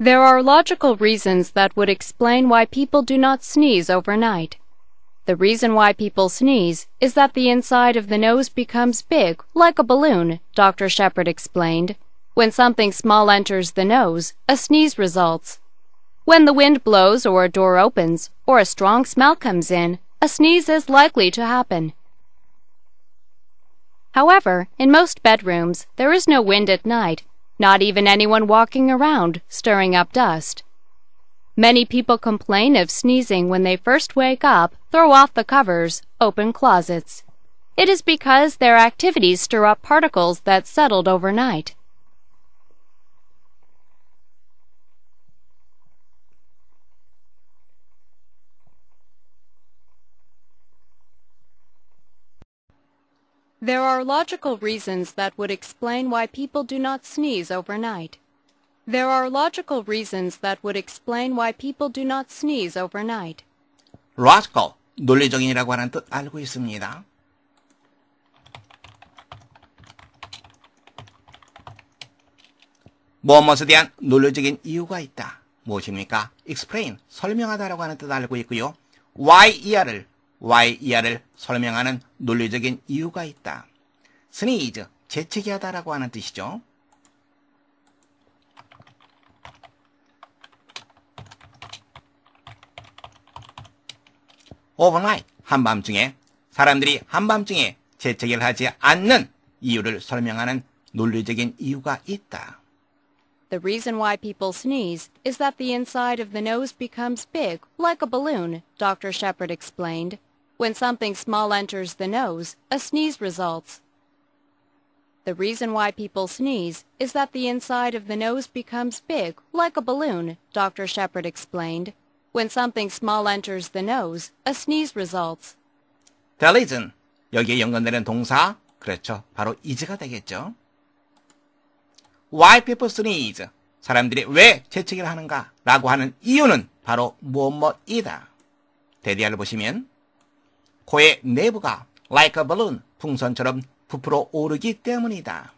There are logical reasons that would explain why people do not sneeze overnight. The reason why people sneeze is that the inside of the nose becomes big, like a balloon, Dr. Shepard explained. When something small enters the nose, a sneeze results. When the wind blows or a door opens or a strong smell comes in, a sneeze is likely to happen. However, in most bedrooms, there is no wind at night not even anyone walking around, stirring up dust. Many people complain of sneezing when they first wake up, throw off the covers, open closets. It is because their activities stir up particles that settled overnight. There are logical reasons that would explain why people do not sneeze overnight. There are logical reasons that would explain why people do not sneeze overnight. logical 논리적인이라고 하는 뜻 알고 있습니다. 무엇무엇에 대한 논리적인 이유가 있다. 무엇입니까? explain, 설명하다라고 하는 뜻 알고 있고요. why 이하를 y 이하를 설명하는 논리적인 이유가 있다. 스니이즈, 재채기하다라고 하는 뜻이죠. 오버나잇, 한밤중에 사람들이 한밤중에 재채기를 하지 않는 이유를 설명하는 논리적인 이유가 있다. The reason why people sneeze is that the inside of the nose becomes big like a balloon, Dr. Shepard explained. When something small enters the nose, a sneeze results. The reason why people sneeze is that the inside of the nose becomes big, like a balloon, Dr. Shepard explained. When something small enters the nose, a sneeze results. That 여기에 연관되는 동사, 그렇죠. 바로 is가 되겠죠. Why people sneeze? 사람들이 왜 재채기를 하는가? 라고 하는 이유는 바로 무엇 대디알을 보시면 코의 내부가 like a balloon 풍선처럼 부풀어 오르기 때문이다.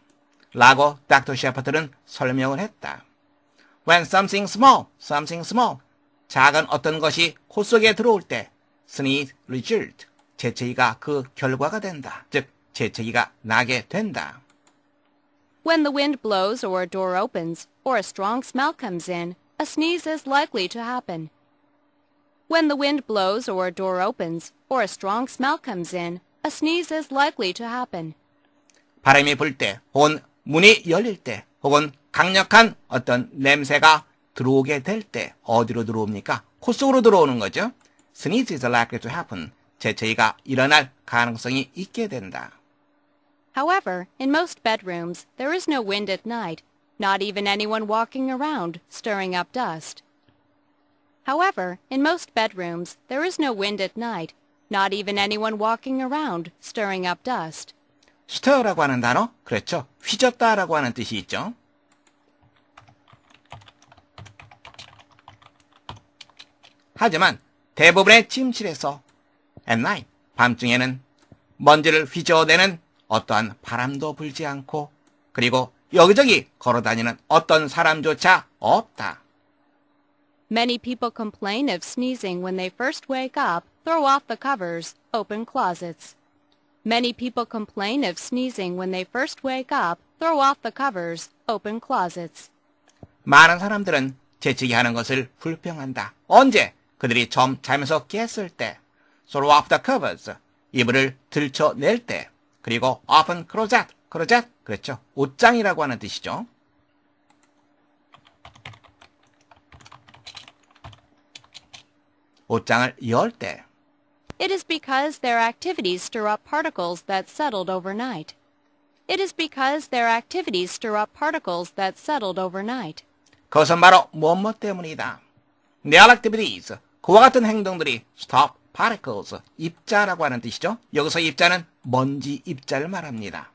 라고 닥터 셰퍼트는 설명을 했다. When something small, something small 작은 어떤 것이 코 속에 들어올 때 sneeze result 재채기가 그 결과가 된다. 즉 재채기가 나게 된다. When the wind blows or a door opens or a strong smell comes in, a sneeze is likely to happen. When the wind blows or a door opens or a strong smell comes in, a sneeze is likely to happen. 바람이 불 때, 혹은 문이 열릴 때, 혹은 강력한 어떤 냄새가 들어오게 될때 어디로 들어옵니까? 코 속으로 들어오는 거죠. Sneeze is likely to happen. 재채기가 일어날 가능성이 있게 된다. However, in most bedrooms, there is no wind at night, not even anyone walking around, stirring up dust. However, in most bedrooms, there is no wind at night, not even anyone walking around, stirring up dust. 스테어라고 하는 단어? 그렇죠. 휘젓다라고 하는 뜻이 있죠. 하지만 대부분의 침실에서 at night, 밤중에는 먼지를 휘저어대는 어떠한 바람도 불지 않고 그리고 여기저기 걸어다니는 어떤 사람조차 없다. Many people complain of sneezing when they first wake up, throw off the covers, open closets. Many people complain of sneezing when they first wake up, throw off the covers, open closets. 많은 사람들은 재채기 하는 것을 불평한다. 언제? 그들이 처음 잠에서 깼을 때. Throw off the covers. 이불을 들쳐낼 때. 그리고 often closet, closet. 그렇죠. 옷장이라고 하는 뜻이죠. 옷장을 열 때. It is because their activities stir up particles that settled overnight. It is because their activities stir up particles that settled overnight. 그것은 바로 뭐뭐 때문이다. Their activities, 그와 같은 행동들이 stop particles, 입자라고 하는 뜻이죠. 여기서 입자는 먼지 입자를 말합니다.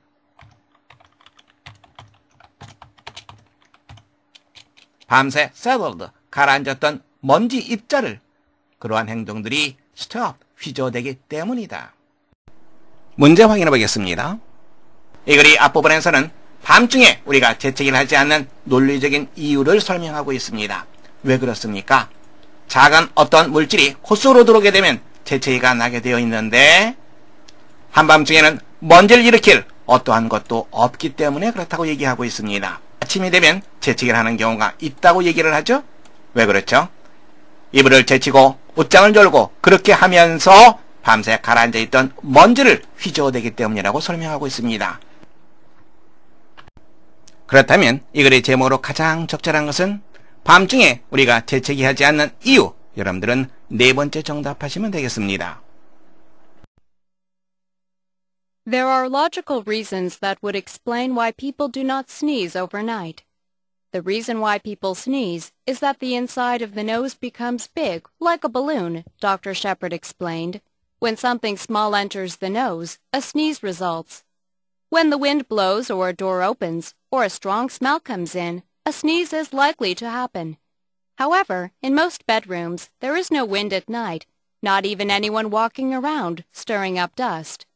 밤새 settled, 가라앉았던 먼지 입자를 그러한 행동들이 스톱, 휘저되기 때문이다. 문제 확인해 보겠습니다. 이 글이 앞부분에서는 밤중에 우리가 재채기를 하지 않는 논리적인 이유를 설명하고 있습니다. 왜 그렇습니까? 작은 어떤 물질이 콧속로 들어오게 되면 재채기가 나게 되어 있는데 한밤중에는 먼지를 일으킬 어떠한 것도 없기 때문에 그렇다고 얘기하고 있습니다. 아침이 되면 재채기를 하는 경우가 있다고 얘기를 하죠. 왜 그렇죠? 이불을 제치고 옷장을 열고 그렇게 하면서 밤새 가라앉아 있던 먼지를 휘저어대기 때문이라고 설명하고 있습니다. 그렇다면 이 글의 제목으로 가장 적절한 것은 밤중에 우리가 재채기 하지 않는 이유 여러분들은 네 번째 정답하시면 되겠습니다. There are logical reasons that would explain why people do not sneeze overnight. The reason why people sneeze is that the inside of the nose becomes big, like a balloon, Dr. Shepard explained. When something small enters the nose, a sneeze results. When the wind blows or a door opens or a strong smell comes in, a sneeze is likely to happen. However, in most bedrooms, there is no wind at night, not even anyone walking around, stirring up dust.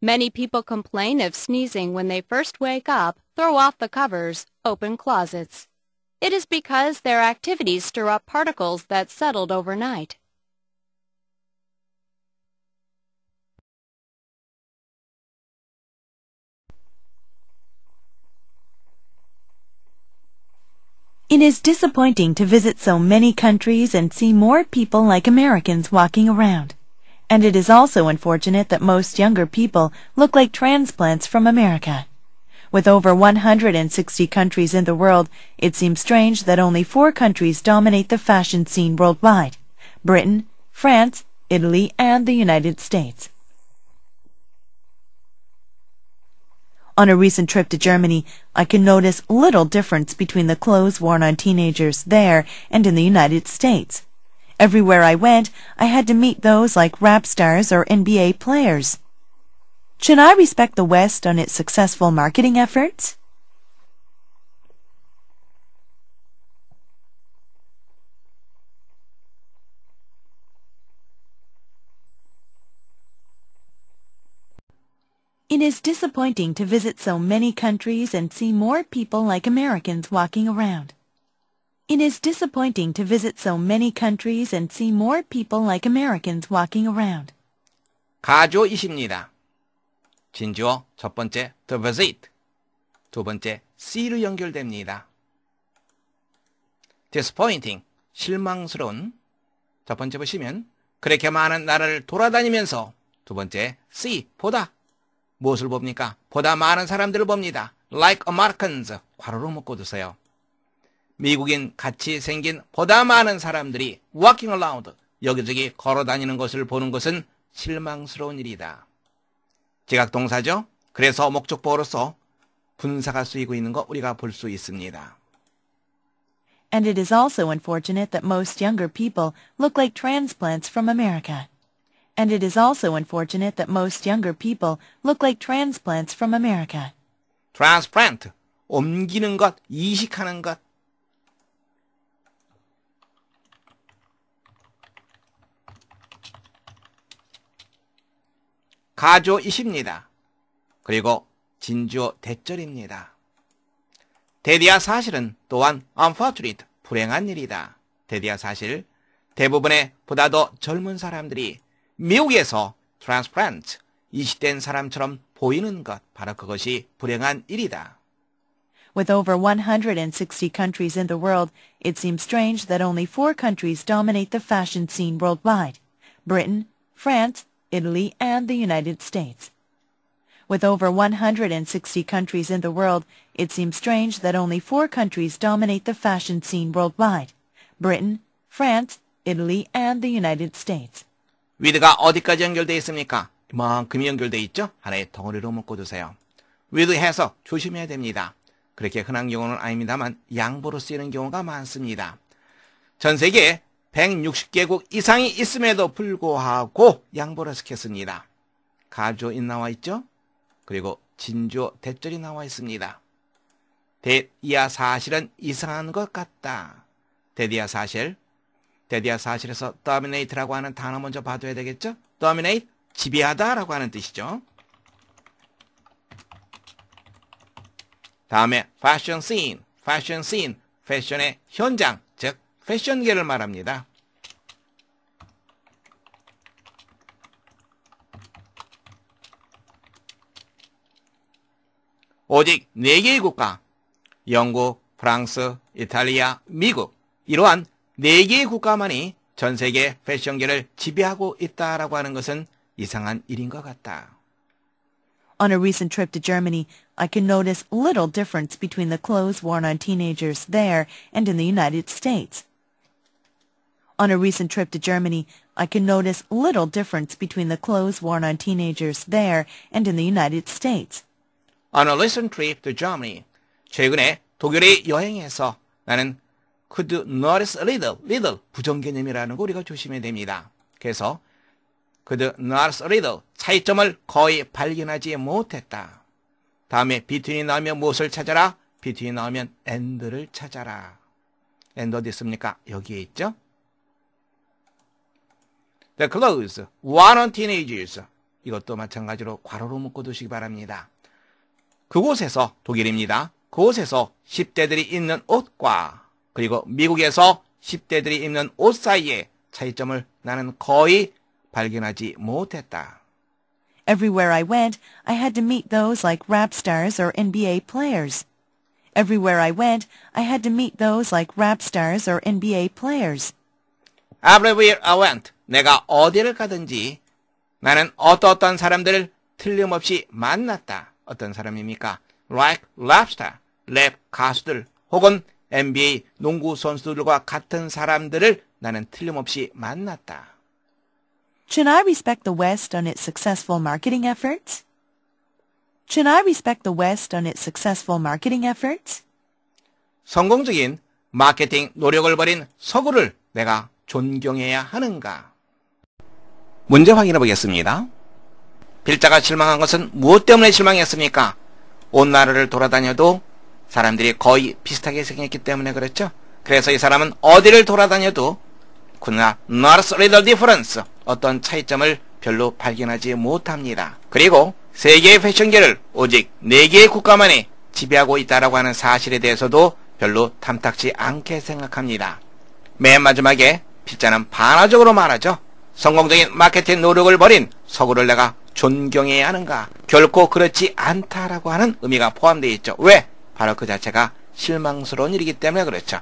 Many people complain of sneezing when they first wake up throw off the covers, open closets. It is because their activities stir up particles that settled overnight. It is disappointing to visit so many countries and see more people like Americans walking around. And it is also unfortunate that most younger people look like transplants from America. With over 160 countries in the world, it seems strange that only four countries dominate the fashion scene worldwide Britain, France, Italy, and the United States. On a recent trip to Germany, I can notice little difference between the clothes worn on teenagers there and in the United States. Everywhere I went, I had to meet those like rap stars or NBA players. Should I respect the West on its successful marketing efforts? It is disappointing to visit so many countries and see more people like Americans walking around. It is disappointing to visit so many countries and see more people like Americans walking around. 가조이십니다. 진주어 첫 번째 to visit 두 번째 see로 연결됩니다. disappointing 실망스러운 첫 번째 보시면 그렇게 많은 나라를 돌아다니면서 두 번째 see 보다 무엇을 봅니까? 보다 많은 사람들을 봅니다. like Americans 괄호로 묶어 두세요. 미국인 같이 생긴 보다 많은 사람들이 walking around 여기저기 걸어 다니는 것을 보는 것은 실망스러운 일이다. 제각동사죠. 그래서 목적보로서 분사가 쓰이고 있는 거 우리가 볼 수 있습니다. And it is also unfortunate that most younger people look like transplants from America. And it is also unfortunate that most younger people look like transplants from America. transplant 옮기는 것, 이식하는 것 가조이십니다. 그리고 진주어 대절입니다. 대디아 사실은 또한 unfortunate, 불행한 일이다. 대디아 사실, 대부분의 보다 더 젊은 사람들이 미국에서 transplant, 이식된 사람처럼 보이는 것, 바로 그것이 불행한 일이다. With over 160 countries in the world, it seems strange that only four countries dominate the fashion scene worldwide. Britain, France, Italy, and the United States. With over 160 countries in the world, it seems strange that only four countries dominate the fashion scene worldwide, Britain, France, Italy, and the United States. with가 어디까지 연결돼 있습니까? 이만큼 연결돼 있죠? 하나의 덩어리로 묶어주세요. with 해서 조심해야 됩니다. 그렇게 흔한 경우는 아닙니다만 양보로 쓰이는 경우가 많습니다. 전 세계 160개국 이상이 있음에도 불구하고 양보를 시켰습니다. 가조인 나와 있죠? 그리고 진조 대절이 나와 있습니다. 대디아 사실은 이상한 것 같다. 대디아 사실. 대디아 사실에서 dominate라고 하는 단어 먼저 봐둬야 되겠죠? dominate, 지배하다라고 하는 뜻이죠. 다음에 fashion scene, fashion scene, 패션의 현장, 패션계를 말합니다. 오직 4개의 국가, 영국, 프랑스, 이탈리아, 미국, 이러한 4개의 국가만이 전 세계 패션계를 지배하고 있다라고 하는 것은 이상한 일인 것 같다. On a recent trip to Germany, I can notice little difference between the clothes worn on teenagers there and in the United States. On a recent trip to Germany, I can notice little difference between the clothes worn on teenagers there and in the United States. On a recent trip to Germany, 최근에 독일에 여행해서 나는 could notice little, little 부정개념이라는 거 우리가 조심해야 됩니다. 그래서 could notice little 차이점을 거의 발견하지 못했다. 다음에 between 나오면 무엇을 찾아라? between 나오면 and를 찾아라. and 어디 있습니까? 여기에 있죠? 네, 그러고 있어. 와는 티네이지에서 이것도 마찬가지로 괄호로 묶어 두시기 바랍니다. 그곳에서 독일입니다. 그곳에서 10대들이 입는 옷과 그리고 미국에서 10대들이 입는 옷 사이의 차이점을 나는 거의 발견하지 못했다. Everywhere I went, I had to meet those like rap stars or NBA players. Everywhere I went, I had to meet those like rap stars or NBA players. Everywhere I went, 내가 어디를 가든지 나는 어떠어떤 사람들을 틀림없이 만났다. 어떤 사람입니까? Like 랍스터, 랩 가수들 혹은 NBA 농구 선수들과 같은 사람들을 나는 틀림없이 만났다. Should I respect the West on its successful marketing efforts? Should I respect the West on its successful marketing efforts? 성공적인 마케팅 노력을 벌인 서구를 내가 존경해야 하는가? 문제 확인해 보겠습니다. 필자가 실망한 것은 무엇 때문에 실망했습니까? 온 나라를 돌아다녀도 사람들이 거의 비슷하게 생겼기 때문에 그렇죠 그래서 이 사람은 어디를 돌아다녀도 그나 not little difference 어떤 차이점을 별로 발견하지 못합니다. 그리고 세계의 패션계를 오직 4개의 국가만이 지배하고 있다라고 하는 사실에 대해서도 별로 탐탁지 않게 생각합니다. 맨 마지막에 필자는 반화적으로 말하죠. 성공적인 마케팅 노력을 벌인 서구를 내가 존경해야 하는가? 결코 그렇지 않다라고 하는 의미가 포함되어 있죠. 왜? 바로 그 자체가 실망스러운 일이기 때문에 그렇죠.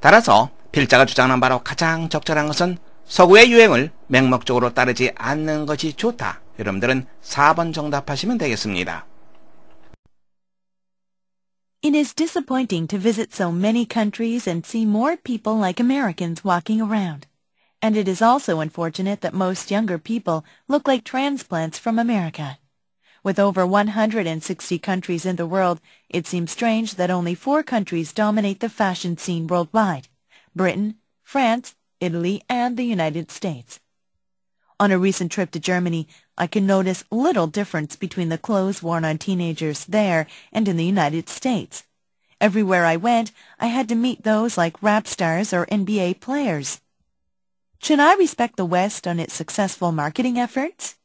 따라서 필자가 주장하는 바로 가장 적절한 것은 서구의 유행을 맹목적으로 따르지 않는 것이 좋다. 여러분들은 4번 정답하시면 되겠습니다. It is disappointing to visit so many countries and see more people like Americans walking around. and it is also unfortunate that most younger people look like transplants from America. With over 160 countries in the world, it seems strange that only four countries dominate the fashion scene worldwide, Britain, France, Italy, and the United States. On a recent trip to Germany, I can notice little difference between the clothes worn on teenagers there and in the United States. Everywhere I went, I had to meet those like rap stars or NBA players. Should I respect the West on its successful marketing efforts?